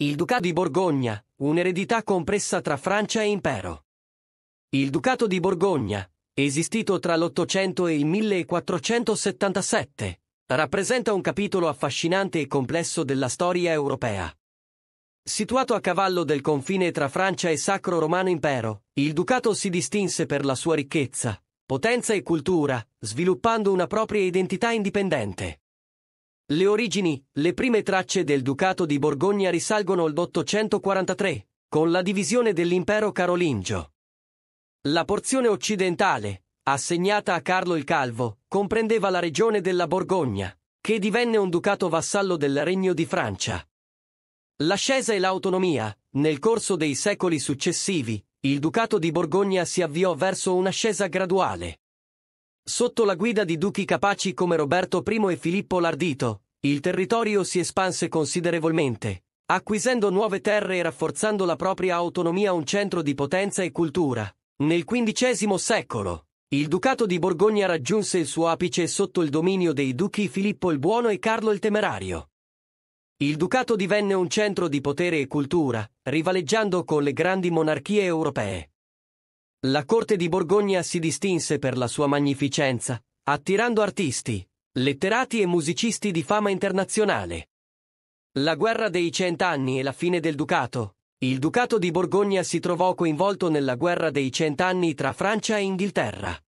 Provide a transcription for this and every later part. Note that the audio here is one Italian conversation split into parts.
Il Ducato di Borgogna, un'eredità compressa tra Francia e Impero. Il Ducato di Borgogna, esistito tra l'Ottocento e il 1477, rappresenta un capitolo affascinante e complesso della storia europea. Situato a cavallo del confine tra Francia e Sacro Romano Impero, il Ducato si distinse per la sua ricchezza, potenza e cultura, sviluppando una propria identità indipendente. Le origini, le prime tracce del Ducato di Borgogna risalgono al all'843, con la divisione dell'impero carolingio. La porzione occidentale, assegnata a Carlo il Calvo, comprendeva la regione della Borgogna, che divenne un ducato vassallo del Regno di Francia. L'ascesa e l'autonomia, nel corso dei secoli successivi, il ducato di Borgogna si avviò verso un'ascesa graduale. Sotto la guida di duchi capaci come Roberto I e Filippo l'Ardito, il territorio si espanse considerevolmente, acquisendo nuove terre e rafforzando la propria autonomia un centro di potenza e cultura. Nel XV secolo, il Ducato di Borgogna raggiunse il suo apice sotto il dominio dei duchi Filippo il Buono e Carlo il Temerario. Il Ducato divenne un centro di potere e cultura, rivaleggiando con le grandi monarchie europee. La corte di Borgogna si distinse per la sua magnificenza, attirando artisti, letterati e musicisti di fama internazionale. La guerra dei cent'anni e la fine del ducato. Il ducato di Borgogna si trovò coinvolto nella guerra dei cent'anni tra Francia e Inghilterra.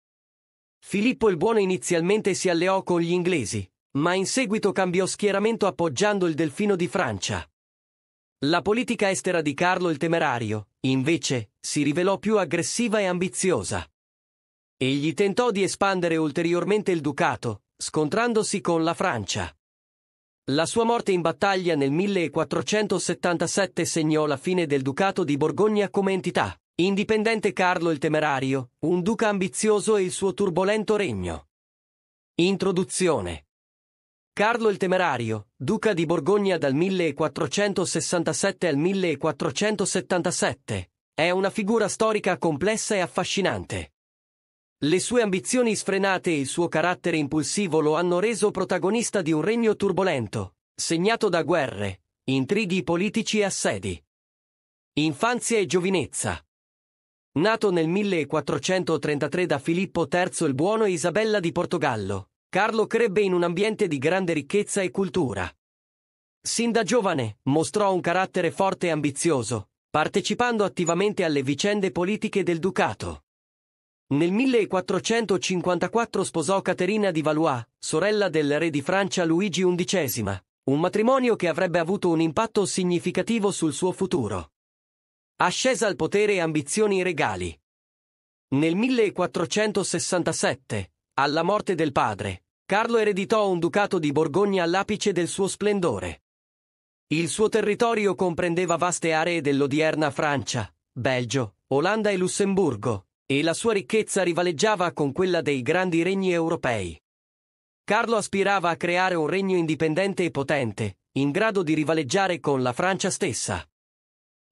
Filippo il Buono inizialmente si alleò con gli inglesi, ma in seguito cambiò schieramento appoggiando il Delfino di Francia. La politica estera di Carlo il Temerario, invece, si rivelò più aggressiva e ambiziosa. Egli tentò di espandere ulteriormente il ducato, scontrandosi con la Francia. La sua morte in battaglia nel 1477 segnò la fine del ducato di Borgogna come entità, indipendente Carlo il Temerario, un duca ambizioso e il suo turbolento regno. Introduzione Carlo il Temerario, duca di Borgogna dal 1467 al 1477, è una figura storica complessa e affascinante. Le sue ambizioni sfrenate e il suo carattere impulsivo lo hanno reso protagonista di un regno turbolento, segnato da guerre, intrighi politici e assedi. Infanzia e giovinezza. Nato nel 1433 da Filippo III il Buono e Isabella di Portogallo, Carlo crebbe in un ambiente di grande ricchezza e cultura. Sin da giovane mostrò un carattere forte e ambizioso, partecipando attivamente alle vicende politiche del ducato. Nel 1454 sposò Caterina di Valois, sorella del re di Francia Luigi XI, un matrimonio che avrebbe avuto un impatto significativo sul suo futuro. Ascesa al potere e ambizioni regali. Nel 1467, alla morte del padre, Carlo ereditò un ducato di Borgogna all'apice del suo splendore. Il suo territorio comprendeva vaste aree dell'odierna Francia, Belgio, Olanda e Lussemburgo, e la sua ricchezza rivaleggiava con quella dei grandi regni europei. Carlo aspirava a creare un regno indipendente e potente, in grado di rivaleggiare con la Francia stessa.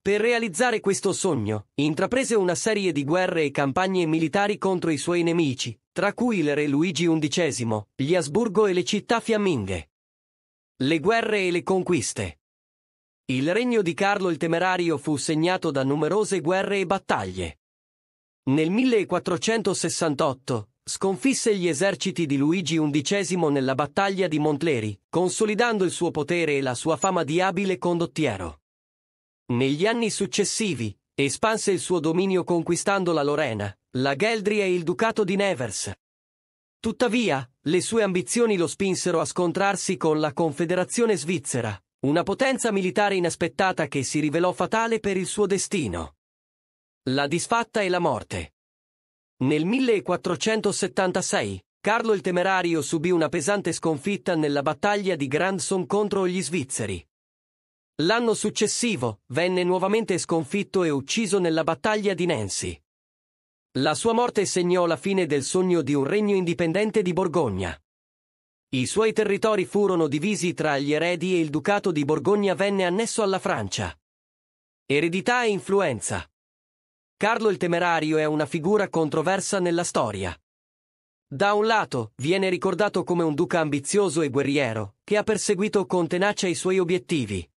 Per realizzare questo sogno, intraprese una serie di guerre e campagne militari contro i suoi nemici, tra cui il re Luigi XI, gli Asburgo e le città fiamminghe. Le guerre e le conquiste. Il regno di Carlo il Temerario fu segnato da numerose guerre e battaglie. Nel 1468 sconfisse gli eserciti di Luigi XI nella battaglia di Montleri, consolidando il suo potere e la sua fama di abile condottiero. Negli anni successivi, espanse il suo dominio conquistando la Lorena, la Geldri e il Ducato di Nevers. Tuttavia, le sue ambizioni lo spinsero a scontrarsi con la Confederazione Svizzera, una potenza militare inaspettata che si rivelò fatale per il suo destino. La disfatta e la morte. Nel 1476, Carlo il Temerario subì una pesante sconfitta nella battaglia di Grandson contro gli svizzeri, L'anno successivo venne nuovamente sconfitto e ucciso nella battaglia di Nancy. La sua morte segnò la fine del sogno di un regno indipendente di Borgogna. I suoi territori furono divisi tra gli eredi e il ducato di Borgogna venne annesso alla Francia. Eredità e influenza. Carlo il Temerario è una figura controversa nella storia. Da un lato, viene ricordato come un duca ambizioso e guerriero, che ha perseguito con tenacia i suoi obiettivi.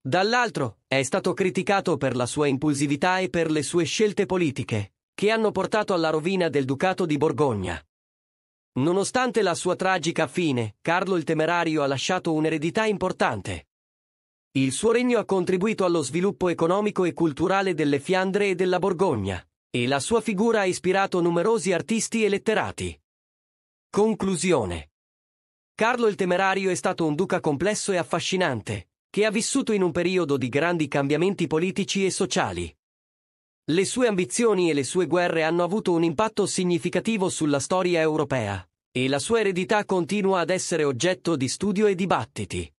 Dall'altro, è stato criticato per la sua impulsività e per le sue scelte politiche, che hanno portato alla rovina del Ducato di Borgogna. Nonostante la sua tragica fine, Carlo il Temerario ha lasciato un'eredità importante. Il suo regno ha contribuito allo sviluppo economico e culturale delle Fiandre e della Borgogna, e la sua figura ha ispirato numerosi artisti e letterati. Conclusione Carlo il Temerario è stato un duca complesso e affascinante, che ha vissuto in un periodo di grandi cambiamenti politici e sociali. Le sue ambizioni e le sue guerre hanno avuto un impatto significativo sulla storia europea, e la sua eredità continua ad essere oggetto di studio e dibattiti.